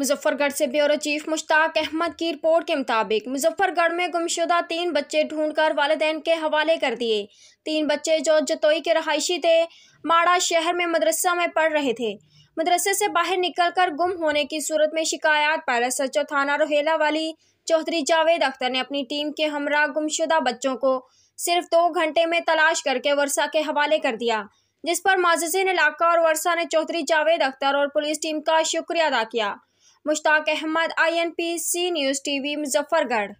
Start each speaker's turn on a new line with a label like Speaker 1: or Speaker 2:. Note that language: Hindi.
Speaker 1: मुजफ्फरगढ़ से ब्यूरो चीफ मुश्ताक अहमद की रिपोर्ट के मुताबिक मुजफ्फरगढ़ में गुमशुदा तीन बच्चे ढूंढकर वालदेन के हवाले कर दिए तीन बच्चे जो जतोई के रहायशी थे माड़ा शहर में मदरसा में पढ़ रहे थे मदरसे से बाहर निकलकर गुम होने की सूरत में शिकायत पर एस एच थाना रोहेला वाली चौधरी जावेद अख्तर ने अपनी टीम के हमरा गुमशुदा बच्चों को सिर्फ दो घंटे में तलाश करके वर्षा के हवाले कर दिया जिस पर माजन इलाका और वर्षा ने चौधरी जावेद अख्तर और पुलिस टीम का शुक्रिया अदा किया Mushtaq Ahmed I N P C news T V Muzaffargarh